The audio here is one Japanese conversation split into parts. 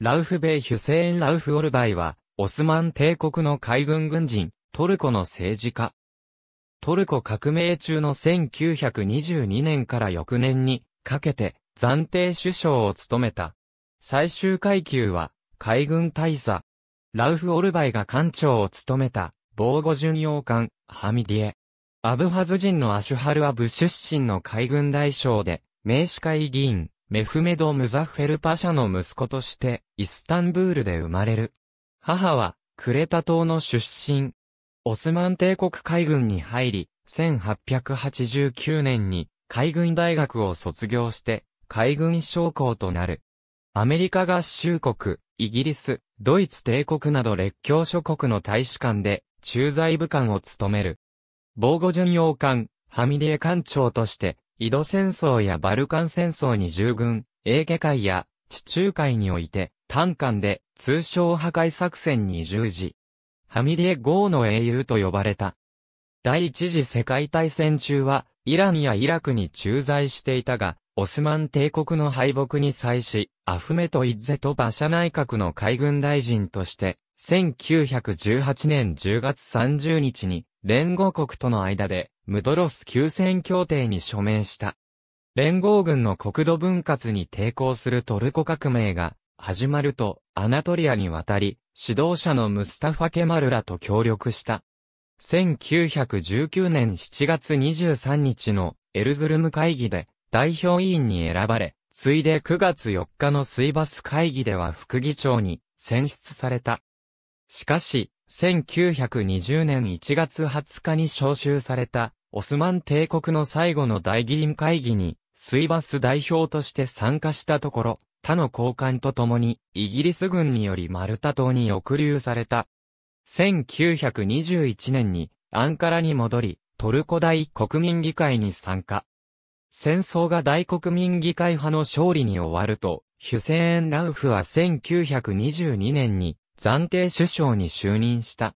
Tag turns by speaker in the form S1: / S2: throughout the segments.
S1: ラウフ・ベイ・ヒュセーン・ラウフ・オルバイは、オスマン帝国の海軍軍人、トルコの政治家。トルコ革命中の1922年から翌年にかけて暫定首相を務めた。最終階級は海軍大佐。ラウフ・オルバイが艦長を務めた防護巡洋艦ハミディエ。アブハズ人のアシュハルはブ出身の海軍大将で、名士会議員。メフメド・ムザフェルパシャの息子として、イスタンブールで生まれる。母は、クレタ島の出身。オスマン帝国海軍に入り、1889年に海軍大学を卒業して、海軍将校となる。アメリカ合衆国、イギリス、ドイツ帝国など列強諸国の大使館で駐在部官を務める。防護巡洋艦、ハミディエ艦長として井戸戦争やバルカン戦争に従軍、英華海や地中海において、単艦で通商破壊作戦に従事。ハミリエゴーの英雄と呼ばれた。第一次世界大戦中は、イランやイラクに駐在していたが、オスマン帝国の敗北に際し、アフメト・イッゼと馬車内閣の海軍大臣として、1918年10月30日に、連合国との間で、ムトロス休戦協定に署名した。連合軍の国土分割に抵抗するトルコ革命が始まるとアナトリアに渡り、指導者のムスタファ・ケマルらと協力した。1919年7月23日のエルズルム会議で代表委員に選ばれ、ついで9月4日の水バス会議では副議長に選出された。しかし、1920年1月20日に招集されたオスマン帝国の最後の大議員会議に、スイバス代表として参加したところ、他の交換とともに、イギリス軍によりマルタ島に抑留された。1921年に、アンカラに戻り、トルコ大国民議会に参加。戦争が大国民議会派の勝利に終わると、ヒュセーン・ラウフは1922年に暫定首相に就任した。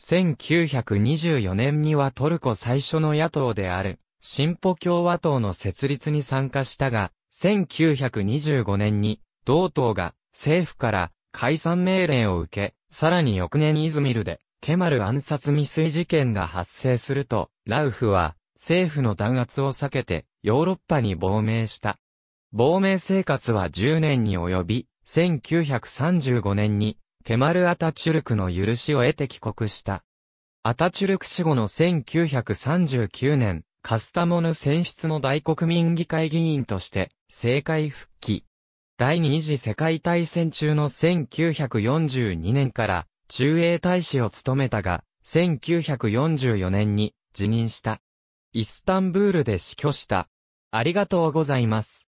S1: 1924年にはトルコ最初の野党である、進歩共和党の設立に参加したが、1925年に、同党が政府から解散命令を受け、さらに翌年イズミルで、ケマル暗殺未遂事件が発生すると、ラウフは、政府の弾圧を避けて、ヨーロッパに亡命した。亡命生活は10年に及び、1935年に、ケマル・アタチュルクの許しを得て帰国した。アタチュルク死後の1939年、カスタモヌ選出の大国民議会議員として、政界復帰。第二次世界大戦中の1942年から、中英大使を務めたが、1944年に辞任した。イスタンブールで死去した。ありがとうございます。